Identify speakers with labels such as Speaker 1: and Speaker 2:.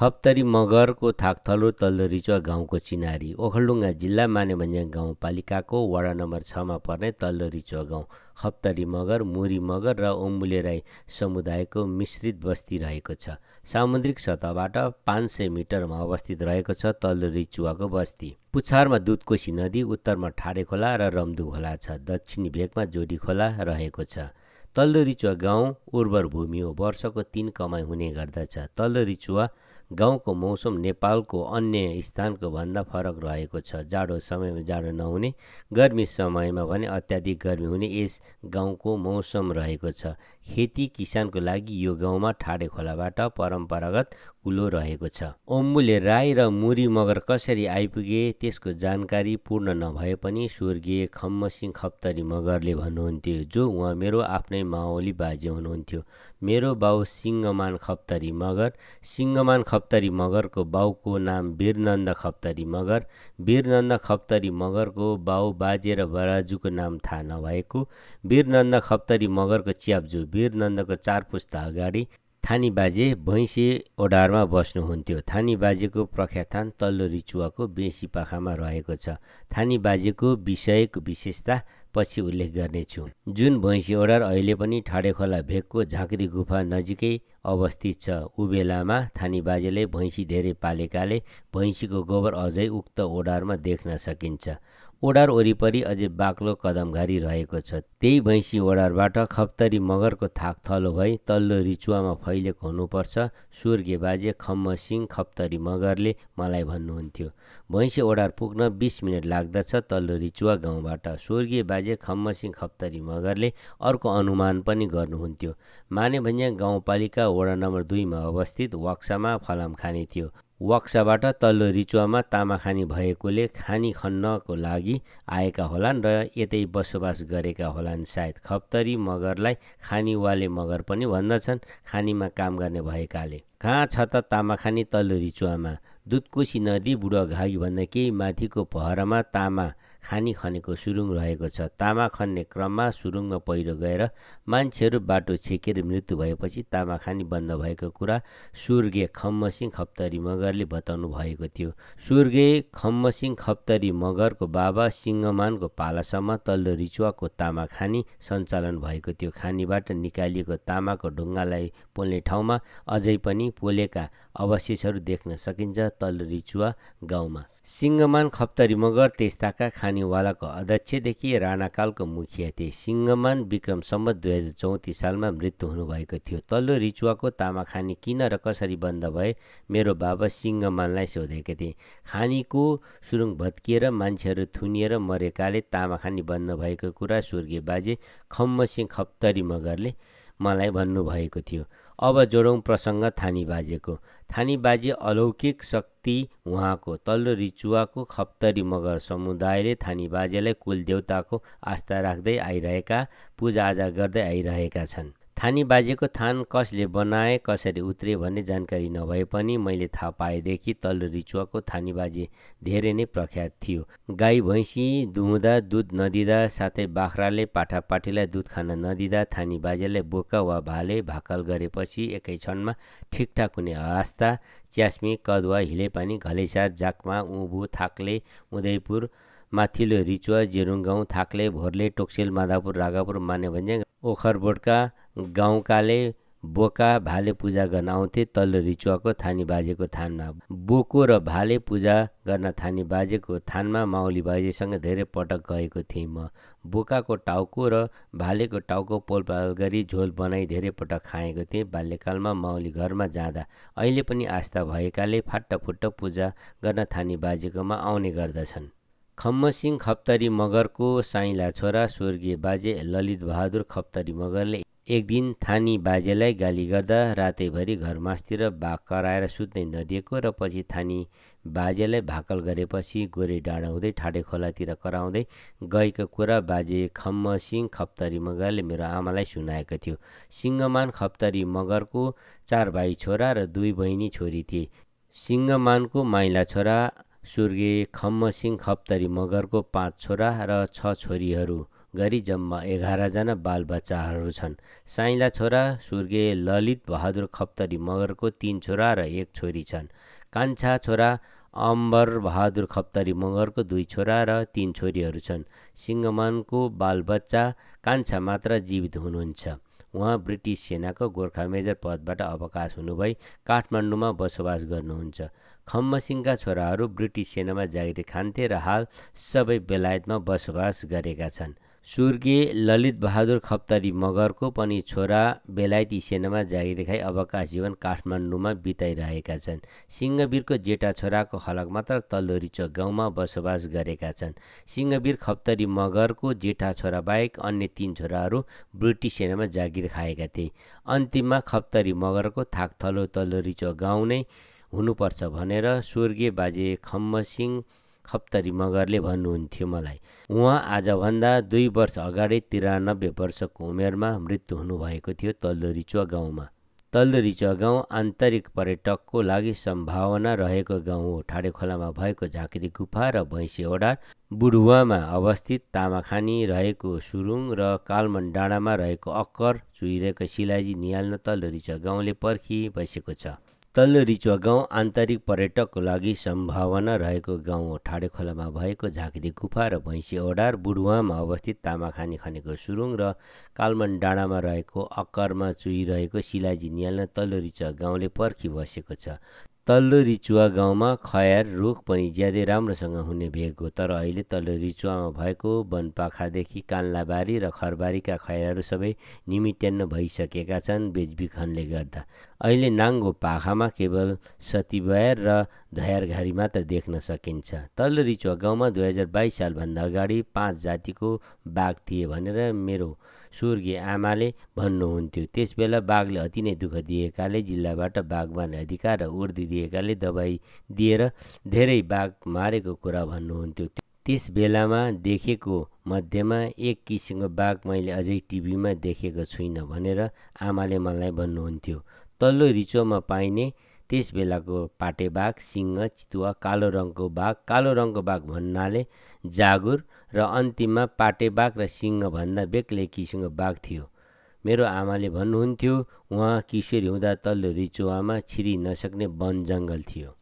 Speaker 1: खप्तरी मगरको थाकथलो तल्लोरिचुवा गाउँको चिनारी ओखलडुङ्गा जिल्ला मानेभन्ज्याङ गाउँपालिकाको वडा नम्बर छमा पर्ने रिचुवा गाउँ खप्तरी मगर मुरी मगर र ओम्बुले राई समुदायको मिश्रित बस्ती रहेको छ सामुद्रिक सतहबाट पाँच सय मिटरमा अवस्थित रहेको छ रिचुवाको बस्ती पुछारमा दुधकोशी नदी उत्तरमा ठाडे खोला र रम्दु खोला छ दक्षिणी भेगमा जोडी खोला रहेको छ तल्लो रिचुवा गाउँ उर्वर भूमि हो वर्षको तिन कमाइ हुने गर्दछ तल्लो रिचुवा गाउँको मौसम नेपालको अन्य स्थानको भन्दा फरक रहेको छ जाडो समयमा जाडो नहुने गर्मी समयमा भने अत्याधिक गर्मी हुने यस गाउँको मौसम रहेको छ खेती किसानको लागि यो गाउँमा ठाडे खोलाबाट परम्परागत कुलो रहेको छ ओम्बुले राई र मुरी मगर कसरी आइपुगे त्यसको जानकारी पूर्ण नभए पनि स्वर्गीय खम्मसिंह खप्तरी मगरले भन्नुहुन्थ्यो जो उहाँ मेरो आफ्नै माओली बाजे हुनुहुन्थ्यो मेरो बाउ सिंहमान खप्तरी मगर सिंहमान खप्तरी मगरको बाउको नाम वीरनन्द खप्तरी मगर वीरनन्द खप्तरी मगरको बाउ बाजे र बराजुको नाम थाहा नभएको वीरनन्द खप्तरी मगरको च्याब्जू वीरनन्दको चार पुस्ता अगाडि थानी बाजे भैँसे ओडारमा बस्नुहुन्थ्यो थानी बाजेको प्रख्यातान तल्लो रिचुवाको बेसी पाखामा रहेको छ थानी बाजेको विषयको विशेषता पछि उल्लेख गर्नेछु जुन भैँसी ओडार अहिले पनि ठाडे खोला भेगको झाँक्री गुफा नजिकै अवस्थित छ उबेलामा थानी बाजेले भैँसी धेरै पालेकाले भैँसीको गोबर अझै उक्त ओडारमा देख्न सकिन्छ ओडार वरिपरि अझै बाक्लो कदमघारी रहेको छ त्यही भैँसी ओडारबाट खप्तरी मगरको थाक थलो भई तल्लो रिचुवामा फैलिएको हुनुपर्छ स्वर्गीय बाजे खम्मसिंह खप्तरी मगरले मलाई भन्नुहुन्थ्यो भैँसी ओडार पुग्न बिस मिनट लाग्दछ तल्लो रिचुवा गाउँबाट स्वर्गीय बाजे खम्मसिंह खप्तरी मगरले अर्को अनुमान पनि गर्नुहुन्थ्यो माने भन्या गाउँपालिका वडा नम्बर दुईमा अवस्थित वाक्सामा फलाम खाने थियो वाक्साबाट तल्लो रिचुवामा तामाखानी भएकोले खानी खन्नको लागि आएका होलान् र यतै बसोबास गरेका होलान् सायद खप्तरी मगरलाई खानीवाले मगर पनि भन्दछन् खानीमा काम गर्ने भएकाले कहाँ छ त तामाखानी तल्लो रिचुवामा दुधकोशी नदी बुढो भन्दा केही माथिको पहरामा तामा खानी खनेको सुरुङ रहेको छ तामा खन्ने क्रममा सुरुङमा पहिरो गएर मान्छेहरू बाटो छेकेर मृत्यु भएपछि तामा खानी बन्द भएको कुरा स्वर्गीय खम्मसिंह खप्तरी मगरले बताउनु भएको थियो स्वर्गीय खम्मसिंह खप्तरी मगरको बाबा सिंहमानको पालासम्म तल्लो रिचुवाको तामा खानी सञ्चालन भएको थियो खानीबाट निकालिएको तामाको ढुङ्गालाई पोल्ने ठाउँमा अझै पनि पोलेका अवशेषहरू देख्न सकिन्छ तल रिचुवा गाउँमा सिंहमान खप्तरी मगर त्यस्ताका खानीवालाको अध्यक्षदेखि राणाकालको मुखिया थिए सिंहमान विक्रम सम्मत दुई हजार चौतिस सालमा मृत्यु हुनुभएको थियो तल्लो रिचुवाको तामाखानी किन र कसरी बन्द भए मेरो बाबा सिंहमानलाई सोधेका थिए खानीको सुरुङ भत्किएर मान्छेहरू थुनिएर मरेकाले तामाखानी बन्द भएको कुरा स्वर्गीय बाजे खम्मसिंह खप्तरी मगरले मलाई भन्नुभएको थियो अब जोडौँ प्रसङ्ग थानी बाजेको थानी बाजे अलौकिक शक्ति उहाँको तल्लो रिचुवाको खप्तरी मगर समुदायले थानी बाजेलाई कुलदेवताको आस्था राख्दै आइरहेका पूजाआजा गर्दै आइरहेका छन् थानी बाजेको थान कसले बनाए कसरी उत्रे भन्ने जानकारी नभए पनि मैले थाहा पाएदेखि तल्लो रिचुवाको थानी बाजे धेरै नै प्रख्यात थियो गाई भैँसी दुहुँदा दुध नदिँदा साथै बाख्राले पाठापाठीलाई दुध खान नदिँदा थानी बाजेलाई बोका वा भाले भाकल गरेपछि एकै क्षणमा ठिकठाक हुने आस्था च्यास्मी कदुवा हिलेपानी घलेसा जाकमा उँभु थाक्ले उदयपुर माथिल्लो रिचुवा जेरुङ गाउँ थाक्ले भोरले टोक्सेल माधापुर रागापुर ओखर ओखरबोटका गाउँकाले बोका भाले पूजा गर्न आउँथे तल्लो रिचुवाको थानी बाजेको थानमा बोको र भाले पूजा गर्न थानी बाजेको थानमा माउली बाजेसँग धेरै पटक गएको थिएँ म बोकाको टाउको र भालेको टाउको पोलपाल गरी झोल बनाई धेरै पटक खाएको थिएँ बाल्यकालमा माउली घरमा जाँदा अहिले पनि आस्था भएकाले फाट्टाफुट्ट पूजा गर्न थानी बाजेकोमा आउने गर्दछन् खम्मसिंह खप्तरी मगरको साइला छोरा स्वर्गीय बाजे ललित बहादुर खप्तरी मगरले एक दिन थानी बाजेलाई गाली गर्दा रातैभरि घरमासतिर बाघ कराएर सुत्नै नदिएको र पछि थानी बाजेलाई भाकल गरेपछि गोरे डाँडा हुँदै ठाडे खोलातिर कराउँदै गएको कुरा बाजे खम्मसिंह खप्तरी मगरले मेरो आमालाई सुनाएको थियो सिंहमान खप्तरी मगरको चार भाइ छोरा र दुई बहिनी छोरी थिए सिंहमानको माइला छोरा सुर्गे खम्मसिंह खप्तरी मगरको पाँच छोरा र छ छोरीहरू गरी जम्मा एघारजना बालबच्चाहरू छन् साइला छोरा स्वर्गीय ललित बहादुर खप्तरी मगरको तिन छोरा र एक छोरी छन् कान्छा छोरा अम्बर बहादुर खप्तरी मगरको दुई छोरा र तिन छोरीहरू छन् सिंहमानको बालबच्चा कान्छा मात्र जीवित हुनुहुन्छ उहाँ ब्रिटिस सेनाको गोर्खा मेजर पदबाट अवकाश हुनुभई काठमाडौँमा बसोबास गर्नुहुन्छ खम्मसिंहका छोराहरू ब्रिटिस सेनामा जागिर खान्थे र हाल सबै बेलायतमा बसोबास गरेका छन् स्वर्गीय ललित बहादुर खप्तरी मगरको पनि छोरा बेलायती सेनामा जागिर खाई अवकाश जीवन काठमाडौँमा बिताइरहेका छन् सिंहवीरको जेठा छोराको हलक मात्र चोक गाउँमा बसोबास गरेका छन् सिंहवीर खप्तरी मगरको जेठा छोरा बाहेक अन्य तीन छोराहरू ब्रिटिस सेनामा जागिर खाएका थिए अन्तिममा खप्तरी मगरको थाकथलो तल्लोरिचो गाउँ नै हुनुपर्छ भनेर स्वर्गीय बाजे खम्मसिंह खप्तरी मगरले भन्नुहुन्थ्यो मलाई उहाँ आजभन्दा दुई वर्ष अगाडि तिरानब्बे वर्षको उमेरमा मृत्यु हुनुभएको थियो तल्दोरिचुवा गाउँमा तल्दोरिचुवा गाउँ आन्तरिक पर्यटकको लागि सम्भावना रहेको गाउँ हो खोलामा भएको झाँक्री गुफा र भैँसी ओडार बुढुवामा अवस्थित तामाखानी रहेको सुरुङ र कालमन डाँडामा रहेको अक्कर चुहिरहेको सिलाइजी निहाल्न तल्दोरिचुवा गाउँले बसेको छ तल्लो रिचुवा गाउँ आन्तरिक पर्यटकको लागि सम्भावना रहेको गाउँ ठाडे ठाडेखोलामा भएको झाँक्री गुफा र भैँसी ओडार बुढुवामा अवस्थित तामाखानी खनेको सुरुङ र कालमन डाँडामा रहेको अक्करमा चुहिरहेको शिलाजी नियाल्न तल्लो रिचुवा गाउँले पर्खी बसेको छ तल्लो रिचुवा गाउँमा खयार रुख पनि ज्यादै राम्रोसँग हुने हो तर अहिले तल्लो रिचुवामा भएको वनपाखादेखि कान्लाबारी र खरबारीका खयारहरू सबै निमित्यान्न भइसकेका छन् बेचबिखनले गर्दा अहिले नाङ्गो पाखामा केवल सतीबयार र धयारघारी मात्र देख्न सकिन्छ तल्लो रिचुवा गाउँमा दुई हजार बाइस सालभन्दा अगाडि पाँच जातिको बाघ थिए भनेर मेरो स्वर्गीय आमाले भन्नुहुन्थ्यो त्यसबेला बाघले अति नै दुःख दिएकाले जिल्लाबाट बाघवानलाई अधिकार र उर्दी दिएकाले दबाई दिएर धेरै बाघ मारेको कुरा भन्नुहुन्थ्यो त्यस बेलामा देखेको मध्येमा एक किसिमको बाघ मैले अझै टिभीमा देखेको छुइनँ भनेर आमाले मलाई भन्नुहुन्थ्यो तल्लो रिचोमा पाइने बेलाको पाटे बाघ सिंह चितुवा कालो रङको बाघ कालो रङको बाघ भन्नाले जागुर र अन्तिममा पाटे बाघ र भन्दा बेग्लै किसिमको बाघ थियो मेरो आमाले भन्नुहुन्थ्यो उहाँ किशोरी हुँदा तल्लो रिचुवामा छिरि नसक्ने वन जङ्गल थियो